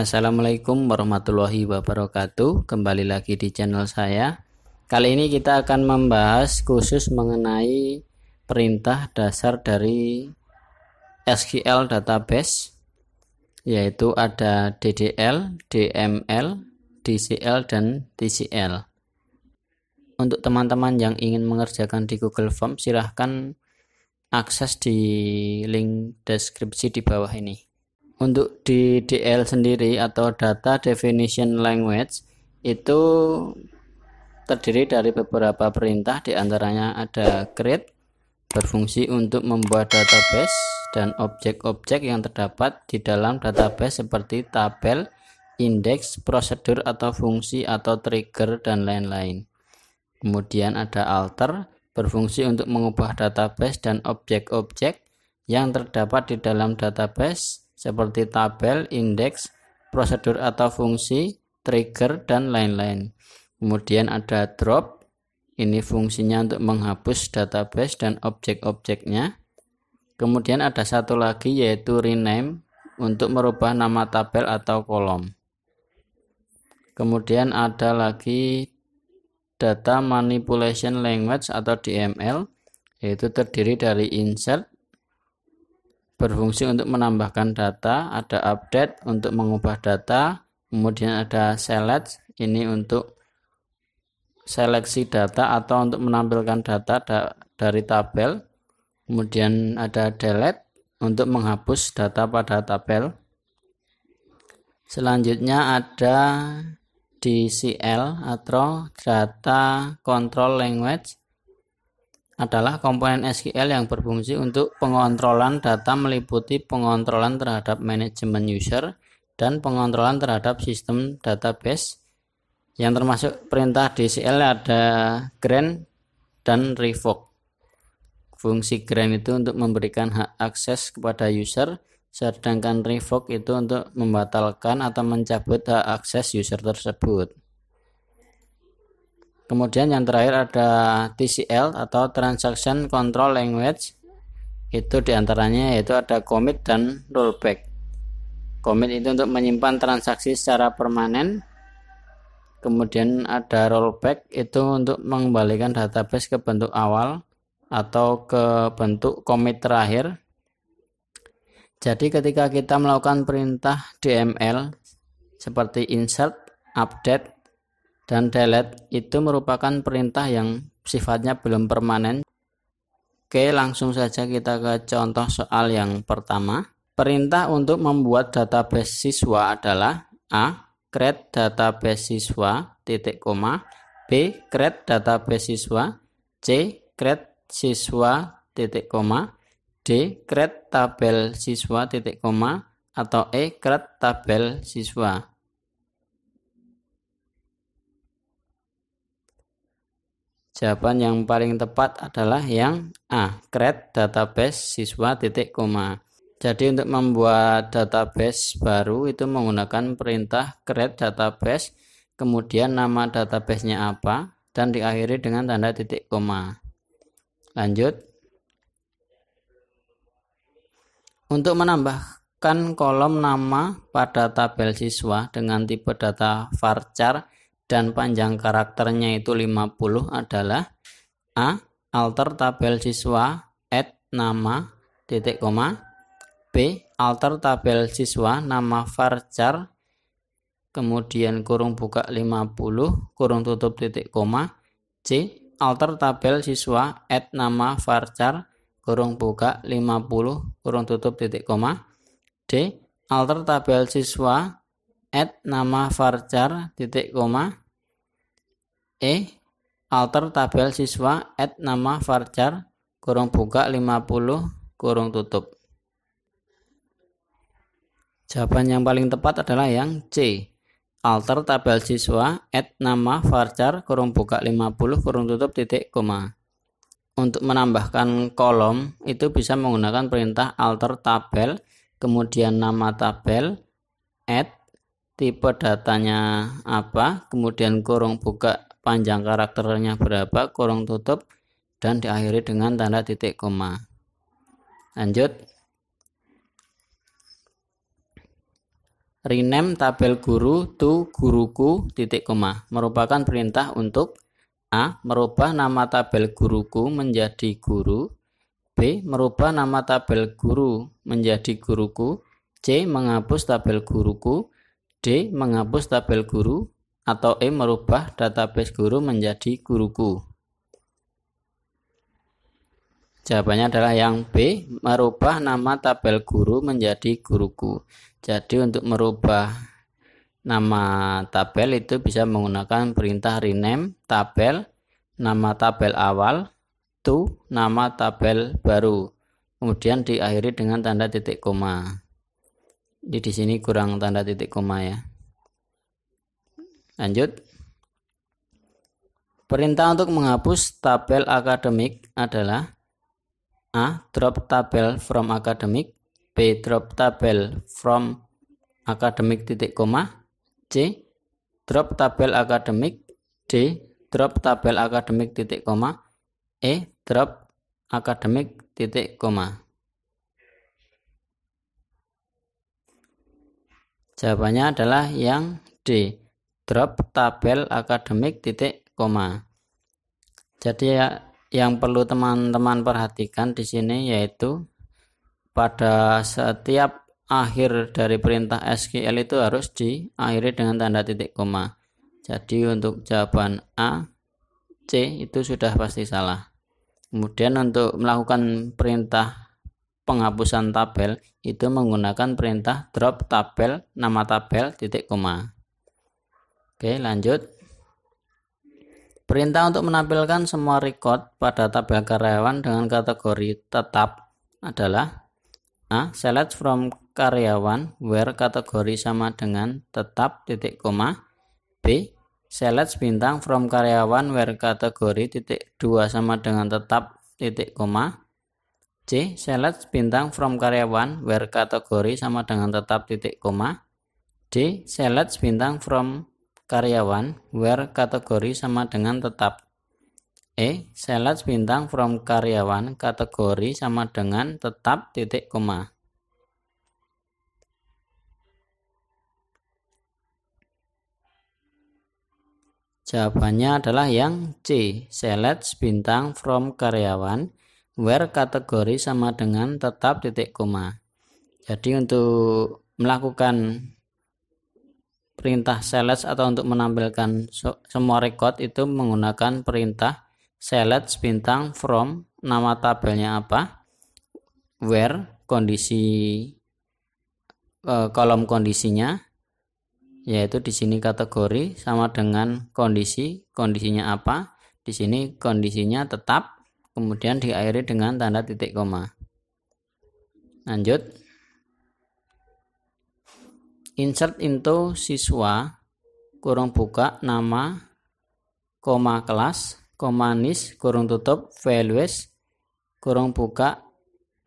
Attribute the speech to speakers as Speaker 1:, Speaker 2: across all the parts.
Speaker 1: Assalamualaikum warahmatullahi wabarakatuh Kembali lagi di channel saya Kali ini kita akan membahas khusus mengenai perintah dasar dari SQL database Yaitu ada DDL, DML, DCL, dan TCL Untuk teman-teman yang ingin mengerjakan di Google Form silahkan akses di link deskripsi di bawah ini untuk di DL sendiri atau data definition language itu terdiri dari beberapa perintah diantaranya ada create berfungsi untuk membuat database dan objek-objek yang terdapat di dalam database seperti tabel, indeks, prosedur atau fungsi atau trigger dan lain-lain. Kemudian ada alter berfungsi untuk mengubah database dan objek-objek yang terdapat di dalam database seperti tabel, indeks, prosedur atau fungsi, trigger, dan lain-lain. Kemudian ada drop, ini fungsinya untuk menghapus database dan objek-objeknya. Kemudian ada satu lagi yaitu rename untuk merubah nama tabel atau kolom. Kemudian ada lagi data manipulation language atau DML yaitu terdiri dari insert, berfungsi untuk menambahkan data, ada update untuk mengubah data, kemudian ada select ini untuk seleksi data atau untuk menampilkan data da dari tabel. Kemudian ada delete untuk menghapus data pada tabel. Selanjutnya ada DCL atau data control language adalah komponen SQL yang berfungsi untuk pengontrolan data meliputi pengontrolan terhadap manajemen user dan pengontrolan terhadap sistem database yang termasuk perintah DCL ada grant dan revoke. Fungsi grant itu untuk memberikan hak akses kepada user, sedangkan revoke itu untuk membatalkan atau mencabut hak akses user tersebut. Kemudian yang terakhir ada TCL atau Transaction Control Language. Itu diantaranya yaitu ada commit dan rollback. Commit itu untuk menyimpan transaksi secara permanen. Kemudian ada rollback itu untuk mengembalikan database ke bentuk awal atau ke bentuk commit terakhir. Jadi ketika kita melakukan perintah DML seperti insert, update, dan delete itu merupakan perintah yang sifatnya belum permanen. Oke, langsung saja kita ke contoh soal yang pertama. Perintah untuk membuat database siswa adalah A. Create database siswa titik koma B. Create database siswa C. Create siswa titik koma D. Create tabel siswa titik koma atau E. Create tabel siswa Jawaban yang paling tepat adalah yang A, create database siswa titik koma. Jadi untuk membuat database baru itu menggunakan perintah create database, kemudian nama databasenya apa, dan diakhiri dengan tanda titik koma. Lanjut. Untuk menambahkan kolom nama pada tabel siswa dengan tipe data varchar, dan panjang karakternya itu 50 adalah A. Alter tabel siswa at nama titik koma B. Alter tabel siswa nama varchar kemudian kurung buka 50 kurung tutup titik koma C. Alter tabel siswa at nama varchar kurung buka 50 kurung tutup titik koma D. Alter tabel siswa add nama varchar titik koma e alter tabel siswa add nama varchar kurung buka 50 kurung tutup jawaban yang paling tepat adalah yang C alter tabel siswa add nama varchar kurung buka 50 kurung tutup titik koma untuk menambahkan kolom itu bisa menggunakan perintah alter tabel kemudian nama tabel add tipe datanya apa, kemudian kurung buka panjang karakternya berapa, kurung tutup, dan diakhiri dengan tanda titik koma. Lanjut. Rename tabel guru to guruku titik koma merupakan perintah untuk A. Merubah nama tabel guruku menjadi guru B. Merubah nama tabel guru menjadi guruku C. Menghapus tabel guruku D. Menghapus tabel guru atau E. Merubah database guru menjadi guruku. Jawabannya adalah yang B. Merubah nama tabel guru menjadi guruku. Jadi untuk merubah nama tabel itu bisa menggunakan perintah rename tabel nama tabel awal to nama tabel baru. Kemudian diakhiri dengan tanda titik koma. Jadi di sini kurang tanda titik koma ya. Lanjut. Perintah untuk menghapus tabel akademik adalah A. Drop tabel from akademik B. Drop tabel from akademik titik koma C. Drop tabel akademik D. Drop tabel akademik titik koma E. Drop akademik titik koma Jawabannya adalah yang D. Drop tabel akademik titik koma. Jadi ya, yang perlu teman-teman perhatikan di sini yaitu pada setiap akhir dari perintah SQL itu harus diakhiri dengan tanda titik koma. Jadi untuk jawaban A, C itu sudah pasti salah. Kemudian untuk melakukan perintah penghapusan tabel itu menggunakan perintah drop tabel nama tabel titik koma. Oke, lanjut. Perintah untuk menampilkan semua record pada tabel karyawan dengan kategori tetap adalah A. Select from karyawan where kategori sama dengan tetap titik koma B. Select bintang from karyawan where kategori titik dua sama dengan tetap titik koma C. Select bintang from karyawan where kategori sama dengan tetap titik koma. D. Select bintang from karyawan where kategori sama dengan tetap. E. Select bintang from karyawan kategori sama dengan tetap titik koma. Jawabannya adalah yang C. Select bintang from karyawan where kategori sama dengan tetap titik koma jadi untuk melakukan perintah select atau untuk menampilkan semua record itu menggunakan perintah select bintang from nama tabelnya apa where kondisi eh, kolom kondisinya yaitu di sini kategori sama dengan kondisi kondisinya apa di sini kondisinya tetap kemudian diakhiri dengan tanda titik koma. Lanjut. Insert into siswa kurung buka nama koma kelas koma nis kurung tutup values kurung buka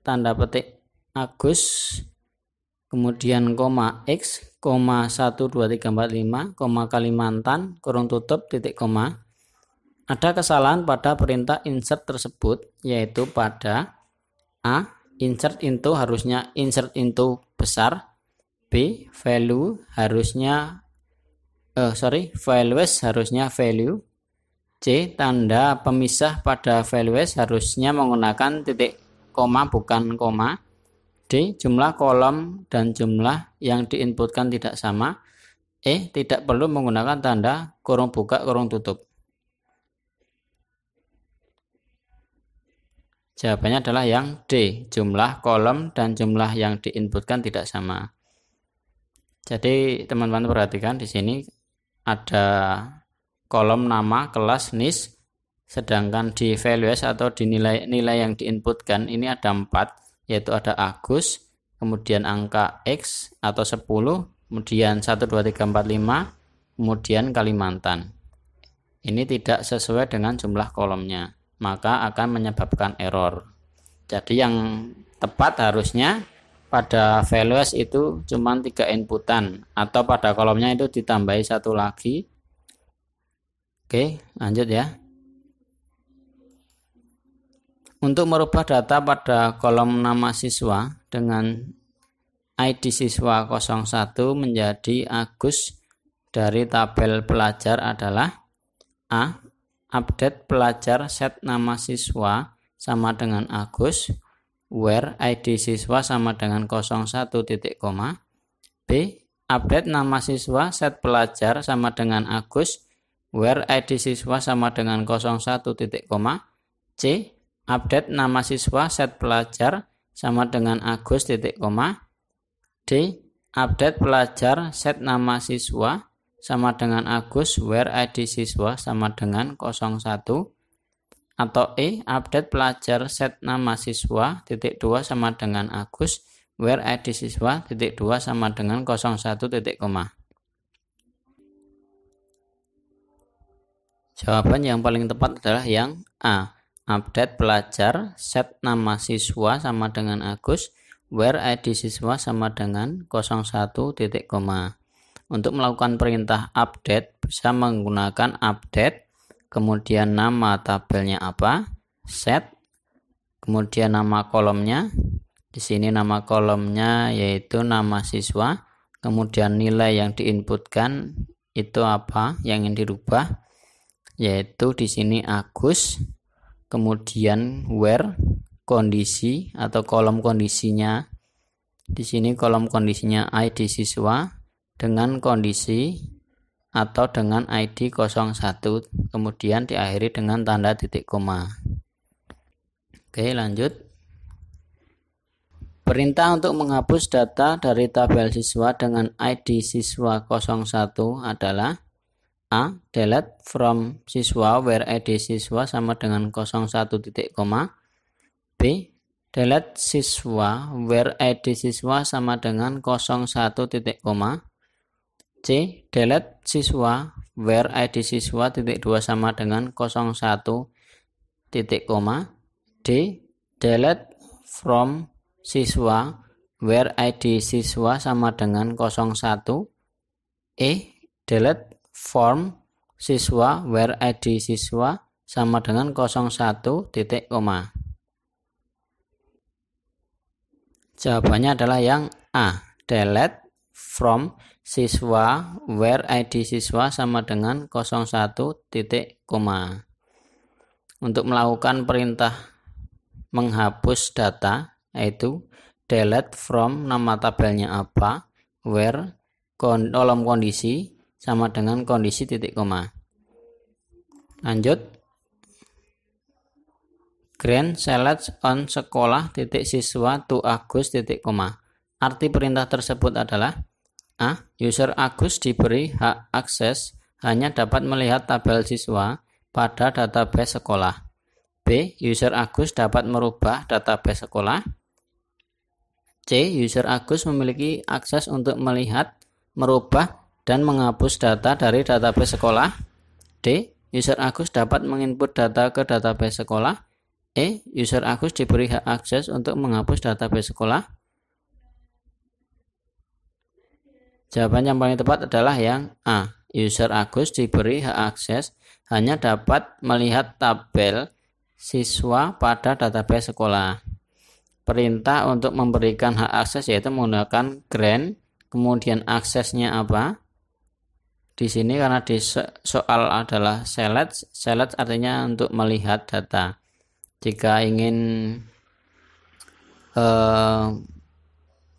Speaker 1: tanda petik Agus kemudian koma X koma 12345 koma Kalimantan kurung tutup titik koma ada kesalahan pada perintah insert tersebut, yaitu pada A. Insert into harusnya insert into besar. B. Value harusnya, eh, sorry, values harusnya value. C. Tanda pemisah pada values harusnya menggunakan titik koma bukan koma. D. Jumlah kolom dan jumlah yang diinputkan tidak sama. E. Tidak perlu menggunakan tanda kurung buka kurung tutup. Jawabannya adalah yang D, jumlah kolom dan jumlah yang diinputkan tidak sama. Jadi teman-teman perhatikan di sini ada kolom nama, kelas, nis, sedangkan di values atau di nilai nilai yang diinputkan ini ada 4, yaitu ada Agus, kemudian angka X atau 10, kemudian 1 2 3 4 5, kemudian Kalimantan. Ini tidak sesuai dengan jumlah kolomnya maka akan menyebabkan error. Jadi yang tepat harusnya pada values itu cuma tiga inputan atau pada kolomnya itu ditambahi satu lagi. Oke, lanjut ya. Untuk merubah data pada kolom nama siswa dengan ID siswa 01 menjadi Agus dari tabel pelajar adalah A update pelajar set nama siswa sama dengan Agus, where ID siswa sama dengan 01 titik koma. B. Update nama siswa set pelajar sama dengan Agus, where ID siswa sama dengan 01 titik koma. C. Update nama siswa set pelajar sama dengan Agus titik koma. D. Update pelajar set nama siswa sama dengan Agus where ID siswa sama dengan 01 atau E update pelajar set nama siswa titik 2 sama dengan Agus where ID siswa titik 2 sama dengan 01 titik koma Jawaban yang paling tepat adalah yang A update pelajar set nama siswa sama dengan Agus where ID siswa sama dengan 01 titik koma untuk melakukan perintah update bisa menggunakan update kemudian nama tabelnya apa, set, kemudian nama kolomnya. Di sini nama kolomnya yaitu nama siswa, kemudian nilai yang diinputkan itu apa yang ingin dirubah yaitu di sini Agus, kemudian where kondisi atau kolom kondisinya. Di sini kolom kondisinya ID siswa, dengan kondisi atau dengan ID 01 kemudian diakhiri dengan tanda titik koma oke lanjut perintah untuk menghapus data dari tabel siswa dengan ID siswa 01 adalah A. Delete from siswa where ID siswa sama dengan 01 titik koma B. Delete siswa where ID siswa sama dengan 01 titik koma C. Delete siswa where ID siswa titik 2 sama dengan 01 titik koma. D. Delete from siswa where ID siswa sama dengan 01. E. Delete form siswa where ID siswa sama dengan 01 titik koma. Jawabannya adalah yang A. Delete from siswa where ID siswa sama dengan 01 titik koma. Untuk melakukan perintah menghapus data yaitu delete from nama tabelnya apa where kolom kondisi sama dengan kondisi titik koma. Lanjut grand select on sekolah titik siswa to Agus titik koma. Arti perintah tersebut adalah A. User Agus diberi hak akses hanya dapat melihat tabel siswa pada database sekolah. B. User Agus dapat merubah database sekolah. C. User Agus memiliki akses untuk melihat, merubah, dan menghapus data dari database sekolah. D. User Agus dapat menginput data ke database sekolah. E. User Agus diberi hak akses untuk menghapus database sekolah. Jawaban yang paling tepat adalah yang A. User Agus diberi hak akses hanya dapat melihat tabel siswa pada database sekolah. Perintah untuk memberikan hak akses yaitu menggunakan grant, kemudian aksesnya apa? Di sini karena di soal adalah select, select artinya untuk melihat data. Jika ingin eh,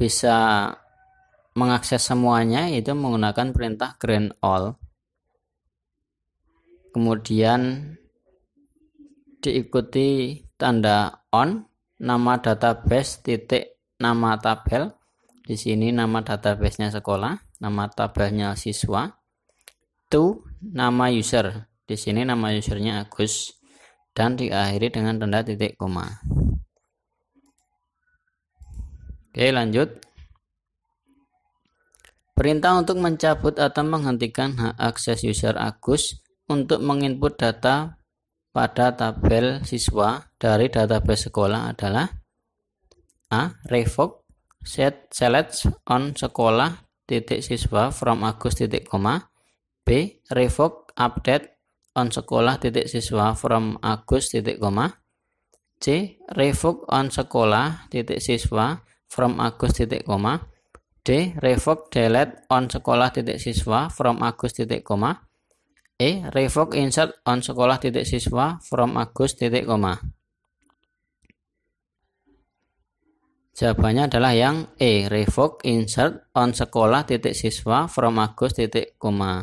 Speaker 1: bisa mengakses semuanya itu menggunakan perintah grant all kemudian diikuti tanda on nama database titik nama tabel di sini nama database-nya sekolah nama tabelnya siswa to nama user di sini nama usernya Agus dan diakhiri dengan tanda titik koma oke lanjut Perintah untuk mencabut atau menghentikan hak akses user Agus untuk menginput data pada tabel siswa dari database sekolah adalah A. Revoke set select on sekolah titik siswa from Agus titik koma B. Revoke update on sekolah titik siswa from Agus titik koma C. Revoke on sekolah titik siswa from Agus titik koma D. Revoke delete on sekolah titik siswa from Agus titik koma. E. Revoke insert on sekolah titik siswa from Agus titik koma. Jawabannya adalah yang E. Revoke insert on sekolah titik siswa from Agus titik koma.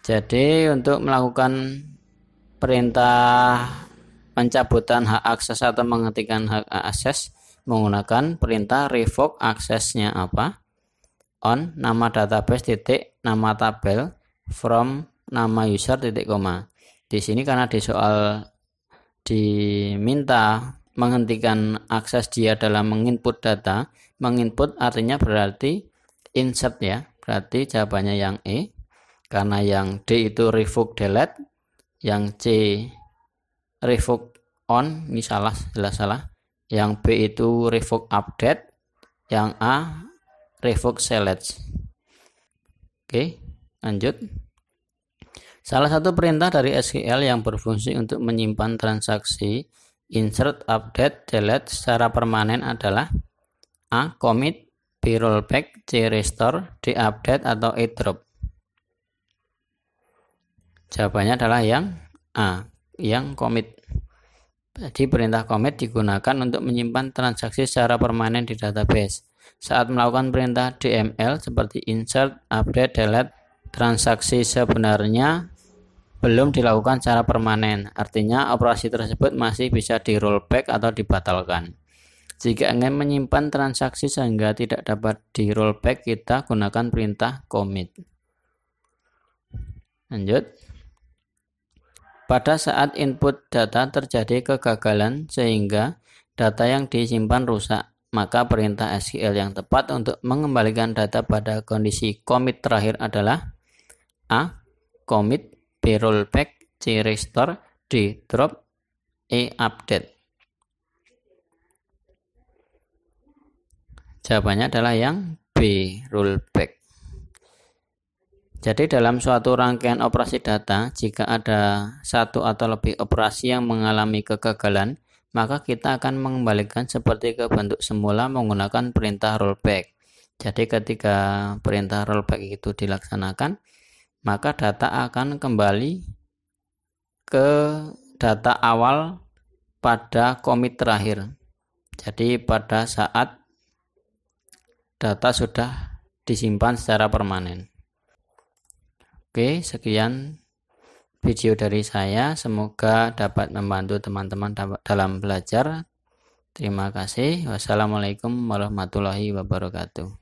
Speaker 1: Jadi untuk melakukan perintah pencabutan hak akses atau menghentikan hak akses menggunakan perintah revoke aksesnya apa on nama database titik nama tabel from nama user titik koma di sini karena di soal diminta menghentikan akses dia dalam menginput data menginput artinya berarti insert ya berarti jawabannya yang E karena yang D itu revoke delete yang C revoke on ini salah jelas salah yang B itu revoke update, yang A revoke select. Oke, lanjut. Salah satu perintah dari SQL yang berfungsi untuk menyimpan transaksi insert, update, delete secara permanen adalah A. Commit B. Rollback C. Restore D. Update atau E. Drop Jawabannya adalah yang A, yang commit. Jadi perintah commit digunakan untuk menyimpan transaksi secara permanen di database. Saat melakukan perintah DML seperti insert, update, delete, transaksi sebenarnya belum dilakukan secara permanen. Artinya operasi tersebut masih bisa di rollback atau dibatalkan. Jika ingin menyimpan transaksi sehingga tidak dapat di rollback, kita gunakan perintah commit. Lanjut. Pada saat input data terjadi kegagalan sehingga data yang disimpan rusak, maka perintah SQL yang tepat untuk mengembalikan data pada kondisi commit terakhir adalah A. Commit B. Rollback C. Restore D. Drop E. Update Jawabannya adalah yang B. Rollback jadi dalam suatu rangkaian operasi data, jika ada satu atau lebih operasi yang mengalami kegagalan, maka kita akan mengembalikan seperti ke bentuk semula menggunakan perintah rollback. Jadi ketika perintah rollback itu dilaksanakan, maka data akan kembali ke data awal pada komit terakhir. Jadi pada saat data sudah disimpan secara permanen. Oke, sekian video dari saya. Semoga dapat membantu teman-teman dalam belajar. Terima kasih. Wassalamualaikum warahmatullahi wabarakatuh.